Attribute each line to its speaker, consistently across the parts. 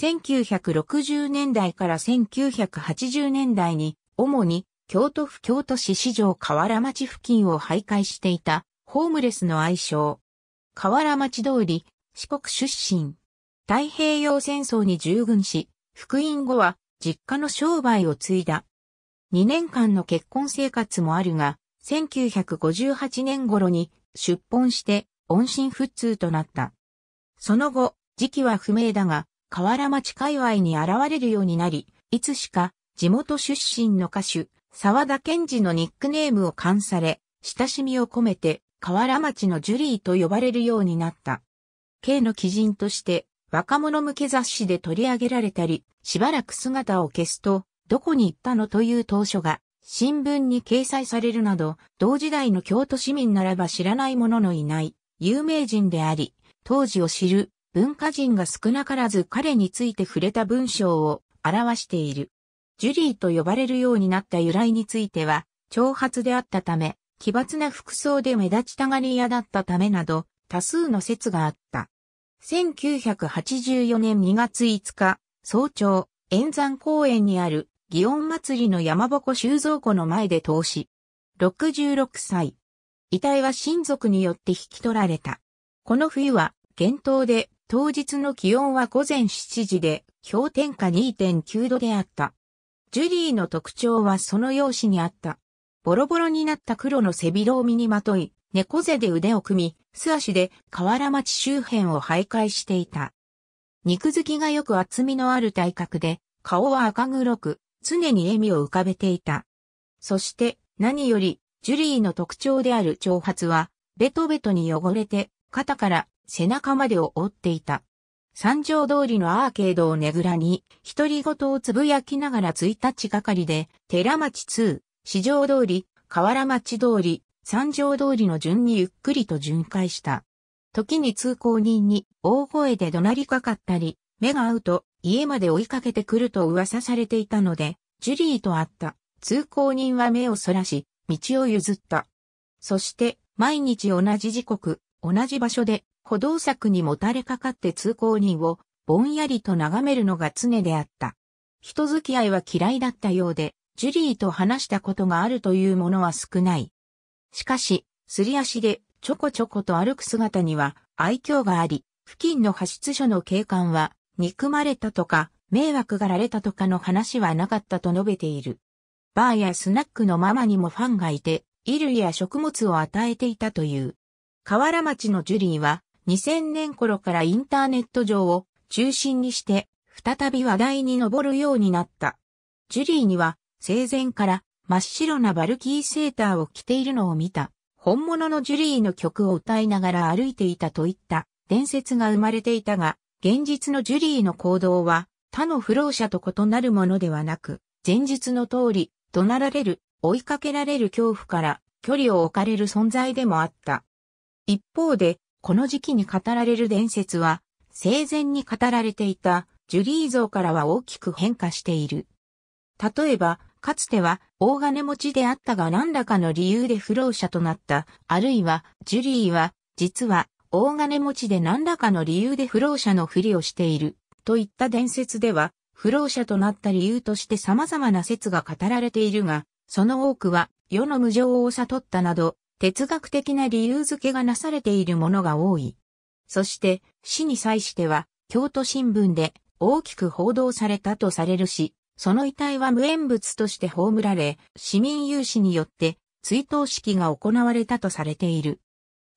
Speaker 1: 1960年代から1980年代に、主に京都府京都市市場河原町付近を徘徊していた、ホームレスの愛称。河原町通り、四国出身。太平洋戦争に従軍し、復員後は実家の商売を継いだ。2年間の結婚生活もあるが、1958年頃に出奔して音信不通となった。その後、時期は不明だが、河原町界隈に現れるようになり、いつしか地元出身の歌手、沢田健二のニックネームを冠され、親しみを込めて河原町のジュリーと呼ばれるようになった。K の基人として若者向け雑誌で取り上げられたり、しばらく姿を消すと、どこに行ったのという当初が新聞に掲載されるなど、同時代の京都市民ならば知らない者のいない有名人であり、当時を知る文化人が少なからず彼について触れた文章を表している。ジュリーと呼ばれるようになった由来については、挑発であったため、奇抜な服装で目立ちたがり屋だったためなど、多数の説があった。1984年2月5日、早朝、円山公園にある、祇園祭りの山鉾収蔵庫の前で投資。66歳。遺体は親族によって引き取られた。この冬は、厳冬で当日の気温は午前7時で氷点下2.9度であった。ジュリーの特徴はその容姿にあった。ボロボロになった黒の背広を身にまとい、猫背で腕を組み、素足で河原町周辺を徘徊していた。肉付きがよく厚みのある体格で、顔は赤黒く、常に笑みを浮かべていた。そして、何より、ジュリーの特徴である長髪は、ベトベトに汚れて、肩から背中までを覆っていた。三条通りのアーケードをねぐらに、独り言をつぶやきながら1日がかりで、寺町2、市場通り、河原町通り、三条通りの順にゆっくりと巡回した。時に通行人に大声で怒鳴りかかったり、目が合うと家まで追いかけてくると噂されていたので、ジュリーと会った。通行人は目をそらし、道を譲った。そして、毎日同じ時刻、同じ場所で歩道策にもたれかかって通行人をぼんやりと眺めるのが常であった。人付き合いは嫌いだったようで、ジュリーと話したことがあるというものは少ない。しかし、すり足でちょこちょこと歩く姿には愛嬌があり、付近の派出所の警官は憎まれたとか、迷惑がられたとかの話はなかったと述べている。バーやスナックのママにもファンがいて、衣類や食物を与えていたという。河原町のジュリーは、2000年頃からインターネット上を中心にして、再び話題に上るようになった。ジュリーには、生前から真っ白なバルキーセーターを着ているのを見た。本物のジュリーの曲を歌いながら歩いていたといった伝説が生まれていたが、現実のジュリーの行動は他の不老者と異なるものではなく、前述の通り、怒鳴られる、追いかけられる恐怖から距離を置かれる存在でもあった。一方で、この時期に語られる伝説は、生前に語られていたジュリー像からは大きく変化している。例えば、かつては大金持ちであったが何らかの理由で不老者となった、あるいはジュリーは実は大金持ちで何らかの理由で不老者のふりをしている、といった伝説では、不老者となった理由として様々な説が語られているが、その多くは世の無常を悟ったなど、哲学的な理由付けがなされているものが多い。そして、死に際しては、京都新聞で大きく報道されたとされるし、その遺体は無縁物として葬られ、市民有志によって追悼式が行われたとされている。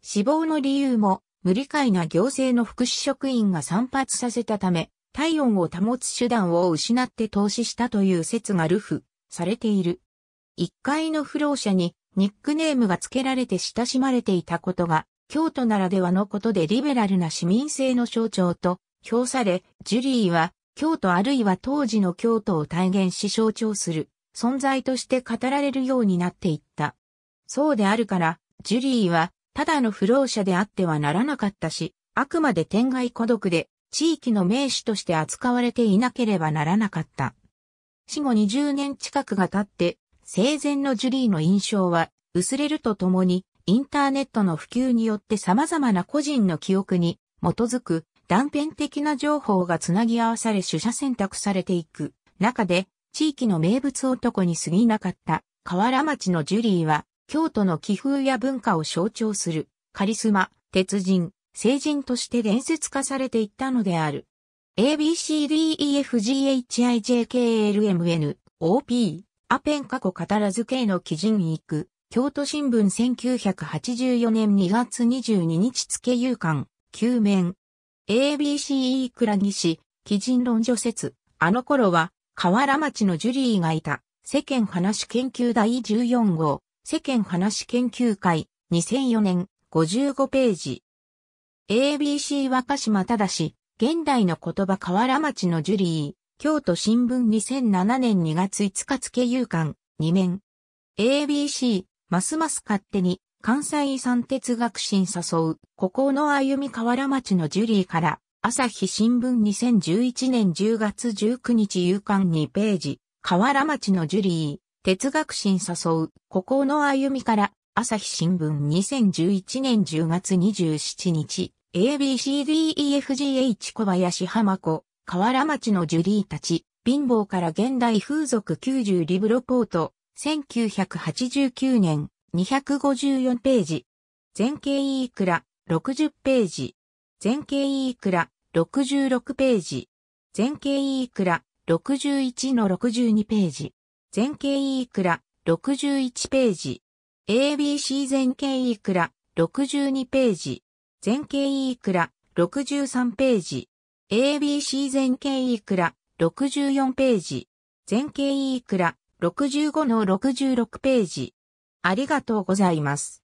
Speaker 1: 死亡の理由も、無理解な行政の福祉職員が散髪させたため、体温を保つ手段を失って投資したという説がルフ、されている。1階の不老者にニックネームが付けられて親しまれていたことが、京都ならではのことでリベラルな市民性の象徴と評され、ジュリーは京都あるいは当時の京都を体現し象徴する存在として語られるようになっていった。そうであるから、ジュリーはただの不老者であってはならなかったし、あくまで天外孤独で地域の名手として扱われていなければならなかった。死後20年近くが経って生前のジュリーの印象は薄れるとともに、インターネットの普及によって様々な個人の記憶に基づく断片的な情報がつなぎ合わされ取捨選択されていく中で、地域の名物男に過ぎなかった河原町のジュリーは、京都の気風や文化を象徴するカリスマ、鉄人、聖人として伝説化されていったのである。ABCDEFGHIJKLMN OP アペン過去語らず系の基準行く、京都新聞1984年2月22日付有刊、旧面。ABCE 倉西、基人論除説。あの頃は、河原町のジュリーがいた、世間話研究第14号、世間話研究会、2004年、55ページ。ABC 若島正、現代の言葉河原町のジュリー。京都新聞2007年2月5日付夕刊、2面。ABC、ますます勝手に、関西遺産哲学新誘う、ここの歩み河原町のジュリーから、朝日新聞2011年10月19日夕刊2ページ、河原町のジュリー、哲学新誘う、ここの歩みから、朝日新聞2011年10月27日、ABCDEFGH 小林浜子、河原町のジュリーたち、貧乏から現代風俗90リブロポート、1989年、254ページ。全景いくら、60ページ。全景いくら、66ページ。全景いくら、61の62ページ。全景いくら、61ページ。ABC 全景いくら、62ページ。全景いくら、63ページ。ABC 全景イクラ64ページ。全景イクラ65の66ページ。ありがとうございます。